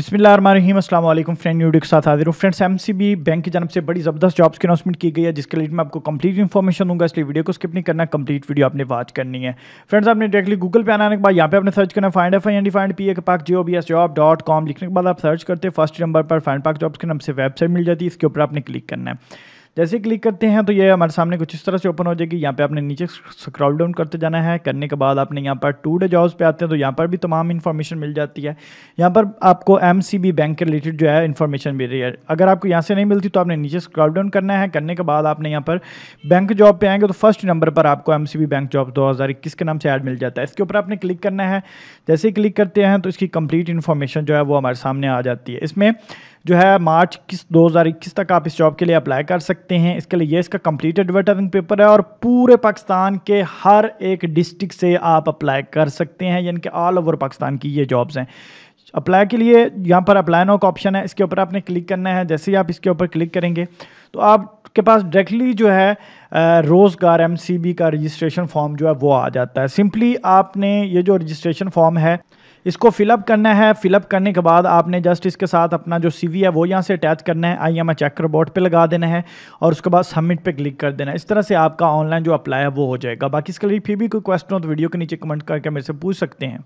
बिस्मिल्लाम अल्लाम फ्रेंड न्यूडियो के साथ हाजिर हूँ फ्रेंड्स एमसीबी बैंक की जानब से बड़ी ज़बरदस्त जॉब्स की अनाउंसमेंट की गई है जिसके लिए मैं आपको कंप्लीट इन्फॉर्मेशन दूंगा इसलिए वीडियो को स्किप नहीं करना कंप्लीट वीडियो आपने वॉच करनी है फ्रेंड्स आपने डायरेक्टली गूगल पे आने के बाद यहाँ पे आपने सर्च करना find F I find P A K pak geo B S job dot com लिखने के बाद आप सर्च करते फर्स्ट नंबर पर फाइंड पाक जॉब्स के नाम से वेबसाइट मिल जाती है इसके ऊपर आपने क्लिक करना है जैसे क्लिक करते हैं तो ये हमारे सामने कुछ इस तरह से ओपन हो जाएगी यहाँ पे आपने नीचे स्क्रॉल डाउन करते जाना है करने के बाद आपने यहाँ पर टू डे जॉब्स पे आते हैं तो यहाँ पर भी तमाम इन्फॉर्मेशन मिल जाती है यहाँ पर आपको एम बैंक के रिलेटेड जो है इन्फॉर्मेशन मिल रही है अगर आपको यहाँ से नहीं मिलती तो आपने नीचे स्क्रॉल डाउन करना है करने के बाद आपने यहाँ पर बैंक जॉब पर आएंगे तो फर्स्ट नंबर पर आपको एम बैंक जॉब दो के नाम से ऐड मिल जाता है इसके ऊपर आपने क्लिक करना है जैसे ही क्लिक करते हैं तो इसकी कंप्लीट इन्फॉर्मेशन जो है वो हमारे सामने आ जाती है इसमें जो है मार्च हज़ार इक्कीस तक आप इस जॉब के लिए अप्लाई कर सकते हैं इसके लिए ये इसका कंप्लीट एडवर्टाइजिंग पेपर है और पूरे पाकिस्तान के हर एक डिस्ट्रिक्ट से आप अप्लाई कर सकते हैं यानी कि ऑल ओवर पाकिस्तान की ये जॉब्स हैं अप्लाई के लिए यहाँ पर अप्लाई नो का ऑप्शन है इसके ऊपर आपने क्लिक करना है जैसे ही आप इसके ऊपर क्लिक करेंगे तो आपके पास डायरेक्टली जो है रोज़गार एमसीबी का रजिस्ट्रेशन फॉर्म जो है वो आ जाता है सिंपली आपने ये जो रजिस्ट्रेशन फॉर्म है इसको फिलअप करना है फिलअप करने के बाद आपने जस्ट इसके साथ अपना जो सी है वो यहाँ से अटैच करना है आई एम चेकर बोर्ड पर लगा देना है और उसके बाद सबमिट पर क्लिक कर देना है इस तरह से आपका ऑनलाइन जो अप्लाई है वो हो जाएगा बाकी इसके लिए फिर भी कोई क्वेश्चन हो तो वीडियो के नीचे कमेंट करके मेरे से पूछ सकते हैं